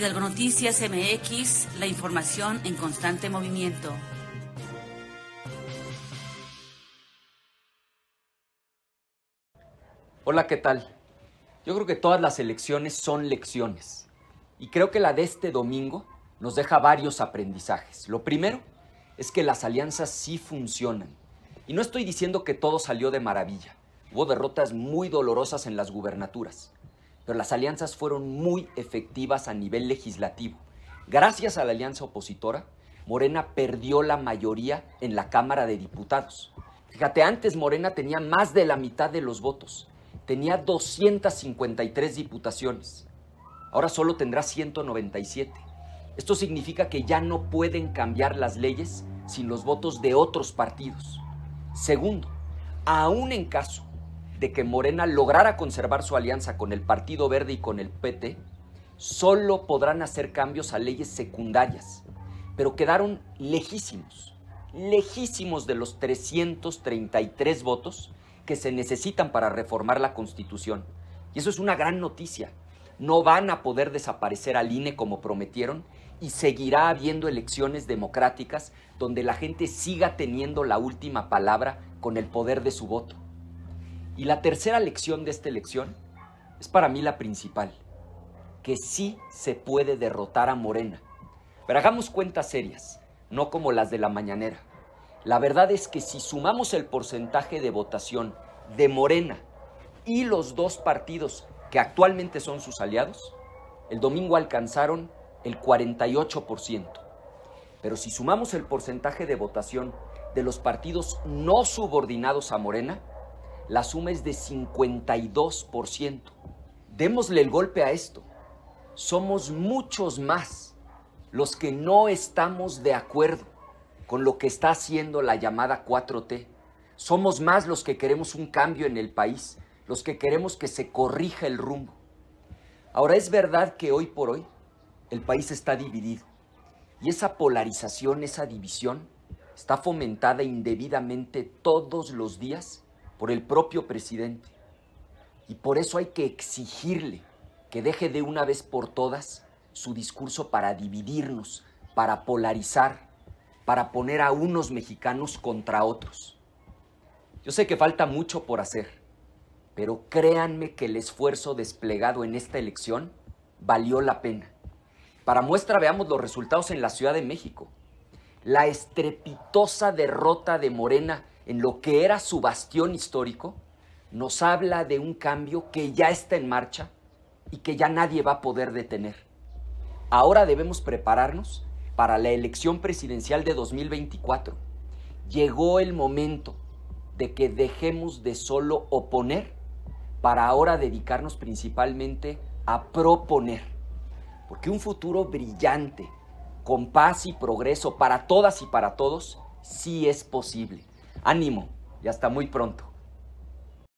Hidalgo Noticias MX, la información en constante movimiento. Hola, ¿qué tal? Yo creo que todas las elecciones son lecciones y creo que la de este domingo nos deja varios aprendizajes. Lo primero es que las alianzas sí funcionan y no estoy diciendo que todo salió de maravilla. Hubo derrotas muy dolorosas en las gubernaturas pero las alianzas fueron muy efectivas a nivel legislativo. Gracias a la alianza opositora, Morena perdió la mayoría en la Cámara de Diputados. Fíjate, antes Morena tenía más de la mitad de los votos, tenía 253 diputaciones, ahora solo tendrá 197. Esto significa que ya no pueden cambiar las leyes sin los votos de otros partidos. Segundo, aún en caso de que Morena lograra conservar su alianza con el Partido Verde y con el PT, solo podrán hacer cambios a leyes secundarias, pero quedaron lejísimos, lejísimos de los 333 votos que se necesitan para reformar la Constitución. Y eso es una gran noticia. No van a poder desaparecer al INE como prometieron y seguirá habiendo elecciones democráticas donde la gente siga teniendo la última palabra con el poder de su voto. Y la tercera lección de esta elección es para mí la principal, que sí se puede derrotar a Morena. Pero hagamos cuentas serias, no como las de la mañanera. La verdad es que si sumamos el porcentaje de votación de Morena y los dos partidos que actualmente son sus aliados, el domingo alcanzaron el 48%. Pero si sumamos el porcentaje de votación de los partidos no subordinados a Morena, la suma es de 52%. Démosle el golpe a esto. Somos muchos más los que no estamos de acuerdo con lo que está haciendo la llamada 4T. Somos más los que queremos un cambio en el país, los que queremos que se corrija el rumbo. Ahora es verdad que hoy por hoy el país está dividido y esa polarización, esa división está fomentada indebidamente todos los días por el propio presidente. Y por eso hay que exigirle que deje de una vez por todas su discurso para dividirnos, para polarizar, para poner a unos mexicanos contra otros. Yo sé que falta mucho por hacer, pero créanme que el esfuerzo desplegado en esta elección valió la pena. Para muestra veamos los resultados en la Ciudad de México. La estrepitosa derrota de Morena en lo que era su bastión histórico, nos habla de un cambio que ya está en marcha y que ya nadie va a poder detener. Ahora debemos prepararnos para la elección presidencial de 2024. Llegó el momento de que dejemos de solo oponer para ahora dedicarnos principalmente a proponer. Porque un futuro brillante, con paz y progreso para todas y para todos, sí es posible. Ánimo y hasta muy pronto.